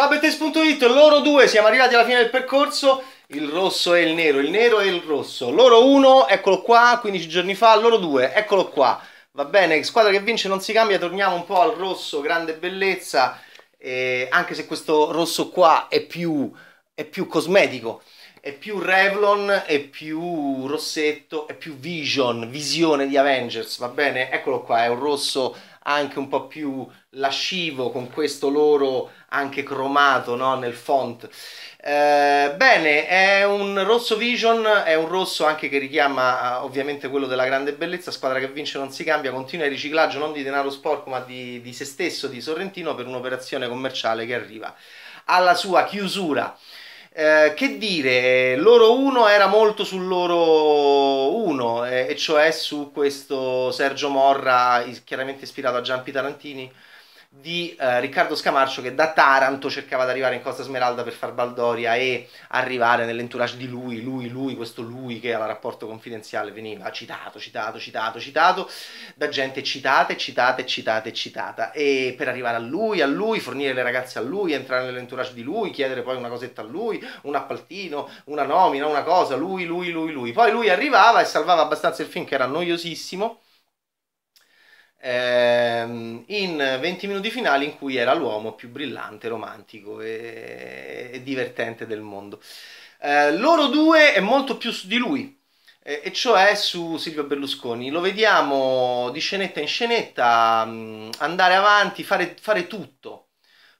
Ciao Bettes.it, loro due, siamo arrivati alla fine del percorso, il rosso e il nero, il nero e il rosso. Loro uno, eccolo qua, 15 giorni fa, loro due, eccolo qua. Va bene, squadra che vince non si cambia, torniamo un po' al rosso, grande bellezza, eh, anche se questo rosso qua è più, è più cosmetico è più Revlon, è più rossetto, è più Vision, visione di Avengers, va bene? Eccolo qua, è un rosso anche un po' più lascivo con questo loro anche cromato no? nel font. Eh, bene, è un rosso Vision, è un rosso anche che richiama eh, ovviamente quello della grande bellezza, squadra che vince non si cambia, continua il riciclaggio non di denaro sporco ma di, di se stesso, di Sorrentino per un'operazione commerciale che arriva alla sua chiusura. Eh, che dire, loro uno era molto sul loro 1, eh, e cioè su questo Sergio Morra, chiaramente ispirato a Giampi Tarantini, di eh, Riccardo Scamarcio che da Taranto cercava di arrivare in Costa Smeralda per far Baldoria e arrivare nell'entourage di lui, lui, lui, questo lui che al rapporto confidenziale veniva citato, citato, citato, citato da gente citata, citata, citata, citata e per arrivare a lui, a lui, fornire le ragazze a lui, entrare nell'entourage di lui, chiedere poi una cosetta a lui, un appaltino, una nomina, una cosa, lui, lui, lui, lui. Poi lui arrivava e salvava abbastanza il film che era noiosissimo ehm, in 20 minuti finali in cui era l'uomo più brillante, romantico e, e divertente del mondo. Eh, loro due e molto più su di lui, e cioè su Silvio Berlusconi. Lo vediamo di scenetta in scenetta, mm, andare avanti, fare, fare, tutto.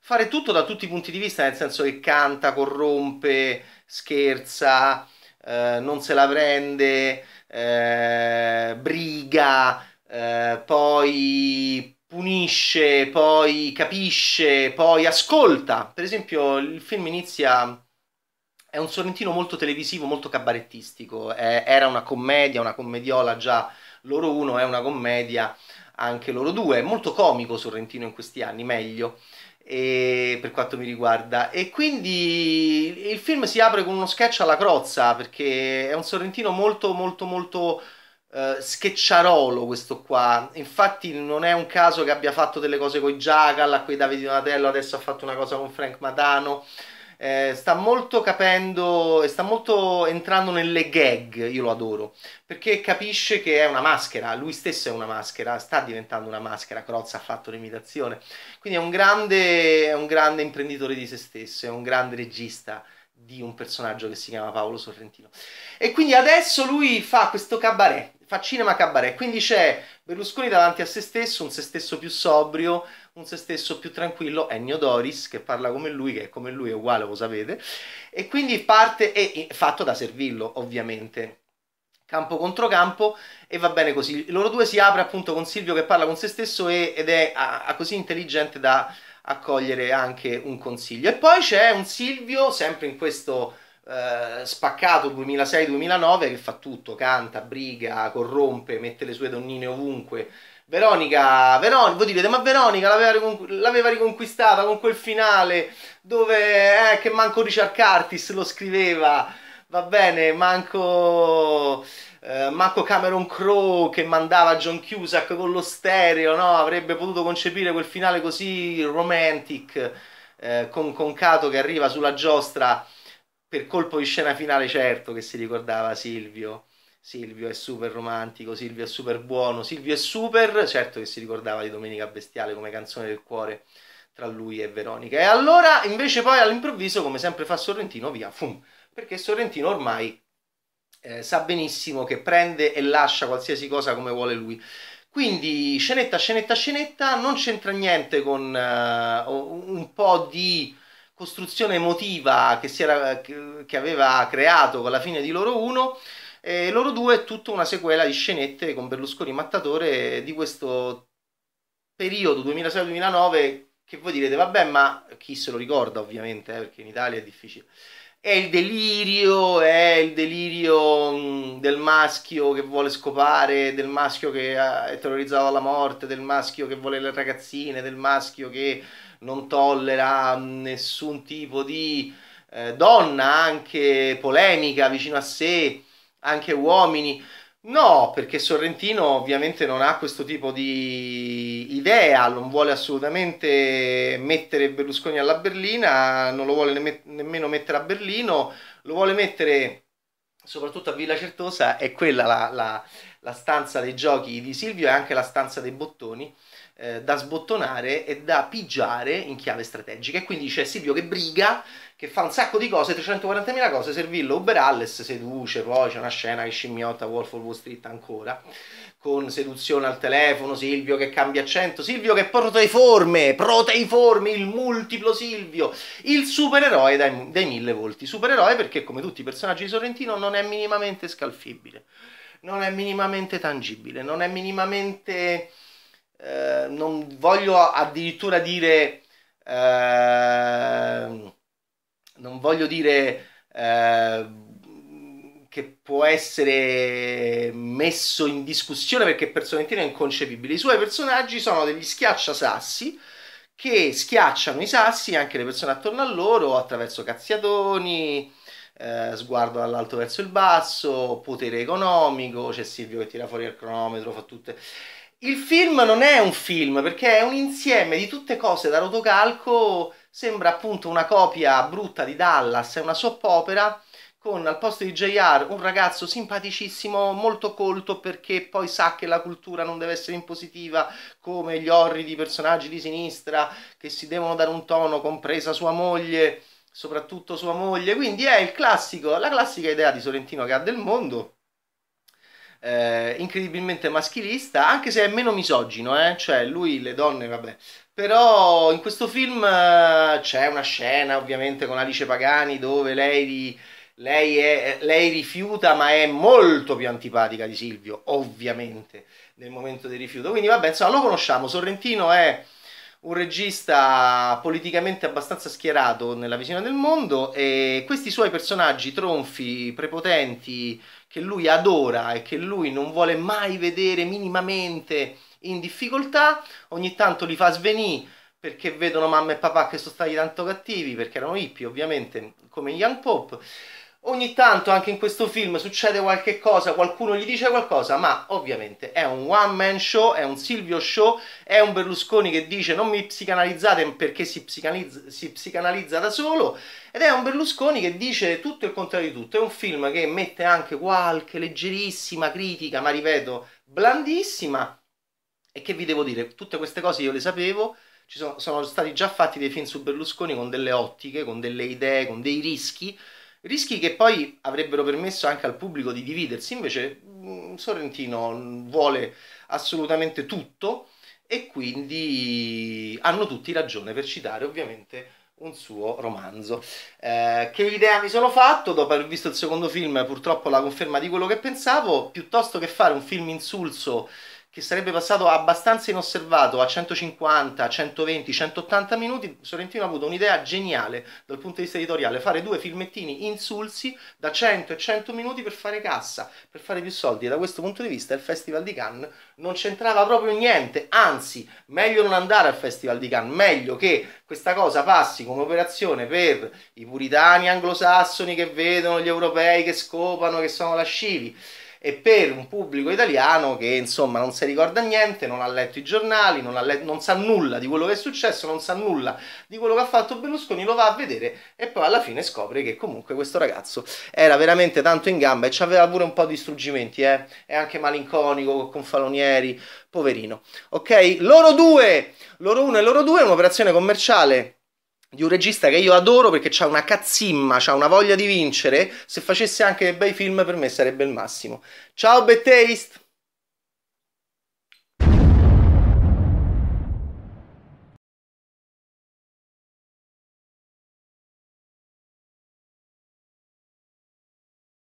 Fare tutto da tutti i punti di vista, nel senso che canta, corrompe, scherza, eh, non se la prende, eh, briga, eh, poi punisce, poi capisce, poi ascolta. Per esempio il film inizia... È un sorrentino molto televisivo, molto cabarettistico. È, era una commedia, una commediola già loro uno, è una commedia anche loro due. È molto comico Sorrentino in questi anni, meglio. E, per quanto mi riguarda. E quindi il film si apre con uno sketch alla crozza perché è un Sorrentino molto, molto, molto Uh, eh, schecciarolo questo qua infatti non è un caso che abbia fatto delle cose con i Jagal a quei Davide Donatello adesso ha fatto una cosa con Frank Matano eh, sta molto capendo e sta molto entrando nelle gag io lo adoro perché capisce che è una maschera lui stesso è una maschera sta diventando una maschera Crozza ha fatto l'imitazione quindi è un grande è un grande imprenditore di se stesso è un grande regista di un personaggio che si chiama Paolo Sorrentino e quindi adesso lui fa questo cabaret fa cinema cabaret, quindi c'è Berlusconi davanti a se stesso, un se stesso più sobrio, un se stesso più tranquillo, Ennio Doris che parla come lui, che è come lui è uguale, lo sapete, e quindi parte, è fatto da Servillo ovviamente, campo contro campo e va bene così. Loro due si apre appunto con Silvio che parla con se stesso e, ed è a, a così intelligente da accogliere anche un consiglio. E poi c'è un Silvio, sempre in questo eh, spaccato 2006-2009 che fa tutto, canta, briga, corrompe, mette le sue donnine ovunque. Veronica, Veron- voi direte, ma Veronica l'aveva, ricon- l'aveva, riconquistata con quel finale dove eh, che manco Richard Curtis lo scriveva, va bene, manco, eh, manco Cameron Crowe che mandava John Cusack con lo stereo, no? avrebbe potuto concepire quel finale così romantic eh, con, con Cato che arriva sulla giostra per colpo di scena finale certo che si ricordava Silvio. Silvio è super romantico, Silvio è super buono, Silvio è super, certo che si ricordava di Domenica Bestiale come canzone del cuore tra lui e Veronica. E allora invece poi all'improvviso, come sempre fa Sorrentino, via, fum, perché Sorrentino ormai eh, sa benissimo che prende e lascia qualsiasi cosa come vuole lui. Quindi scenetta, scenetta, scenetta, non c'entra niente con uh, un po' di costruzione emotiva che, si era, che aveva creato con la fine di Loro 1 e Loro 2 è tutta una sequela di scenette con Berlusconi Mattatore di questo periodo 2006-2009 che voi direte vabbè ma chi se lo ricorda ovviamente eh, perché in Italia è difficile è il delirio, è il delirio mm, del maschio che vuole scopare, del maschio che eh, è terrorizzato alla morte, del maschio che vuole le ragazzine, del maschio che non tollera nessun tipo di eh, donna, anche polemica vicino a sé, anche uomini. No, perché Sorrentino ovviamente non ha questo tipo di idea, non vuole assolutamente mettere Berlusconi alla Berlina, non lo vuole ne- nemmeno mettere a Berlino, lo vuole mettere soprattutto a Villa Certosa, è quella la, la, la stanza dei giochi di Silvio e anche la stanza dei bottoni eh, da sbottonare e da pigiare in chiave strategica. E quindi c'è Silvio che briga, che fa un sacco di cose, 340.000 cose, Servillo, Uber Alles seduce, poi c'è una scena che scimmiotta Wolf of Wall Street ancora, con seduzione al telefono, Silvio che cambia accento, Silvio che proteiforme, proteiforme, il multiplo Silvio, il supereroe dai, dai mille volti, supereroe perché come tutti i personaggi di Sorrentino non è minimamente scalfibile, non è minimamente tangibile, non è minimamente non voglio addirittura dire, eh, non voglio dire eh, che può essere messo in discussione perché per Sorrentino è inconcepibile. I suoi personaggi sono degli schiacciasassi che schiacciano i sassi anche le persone attorno a loro attraverso cazziatoni, eh, sguardo dall'alto verso il basso, potere economico, c'è Silvio che tira fuori il cronometro, fa tutte... Il film non è un film perché è un insieme di tutte cose da rotocalco, sembra appunto una copia brutta di Dallas, è una opera con al posto di JR un ragazzo simpaticissimo, molto colto perché poi sa che la cultura non deve essere impositiva come gli orridi personaggi di sinistra che si devono dare un tono, compresa sua moglie, soprattutto sua moglie, quindi è il classico, la classica idea di Sorrentino che ha del mondo eh, incredibilmente maschilista, anche se è meno misogino, eh? cioè lui le donne, vabbè. Però in questo film eh, c'è una scena ovviamente con Alice Pagani dove lei, lei, è, lei rifiuta ma è molto più antipatica di Silvio, ovviamente, nel momento del rifiuto. Quindi vabbè, insomma, lo conosciamo, Sorrentino è un regista politicamente abbastanza schierato nella visione del mondo e questi suoi personaggi tronfi, prepotenti, che lui adora e che lui non vuole mai vedere minimamente in difficoltà, ogni tanto li fa svenire perché vedono mamma e papà che sono stati tanto cattivi, perché erano hippie ovviamente, come Young Pop. Ogni tanto anche in questo film succede qualche cosa, qualcuno gli dice qualcosa, ma ovviamente è un one man show, è un Silvio show, è un Berlusconi che dice non mi psicanalizzate perché si psicanalizza, si psicanalizza da solo ed è un Berlusconi che dice tutto il contrario di tutto. È un film che mette anche qualche leggerissima critica, ma ripeto, blandissima. E che vi devo dire, tutte queste cose io le sapevo, ci sono, sono stati già fatti dei film su Berlusconi con delle ottiche, con delle idee, con dei rischi Rischi che poi avrebbero permesso anche al pubblico di dividersi, invece mm, Sorrentino vuole assolutamente tutto e quindi hanno tutti ragione per citare ovviamente un suo romanzo. Eh, che idea mi sono fatto dopo aver visto il secondo film, purtroppo la conferma di quello che pensavo, piuttosto che fare un film insulso che sarebbe passato abbastanza inosservato a 150, 120, 180 minuti, Sorrentino ha avuto un'idea geniale dal punto di vista editoriale, fare due filmettini insulsi da 100 e 100 minuti per fare cassa, per fare più soldi. E da questo punto di vista il Festival di Cannes non c'entrava proprio niente, anzi, meglio non andare al Festival di Cannes, meglio che questa cosa passi come operazione per i puritani anglosassoni che vedono gli europei che scopano, che sono lascivi e per un pubblico italiano che insomma non si ricorda niente, non ha letto i giornali, non, let- non, sa nulla di quello che è successo, non sa nulla di quello che ha fatto Berlusconi, lo va a vedere e poi alla fine scopre che comunque questo ragazzo era veramente tanto in gamba e ci aveva pure un po' di struggimenti, eh? è anche malinconico con Falonieri, poverino. Ok, loro due, loro uno e loro due è un'operazione commerciale di un regista che io adoro perché ha una cazzimma, ha una voglia di vincere. Se facesse anche dei bei film, per me sarebbe il massimo. Ciao, Bad Taste!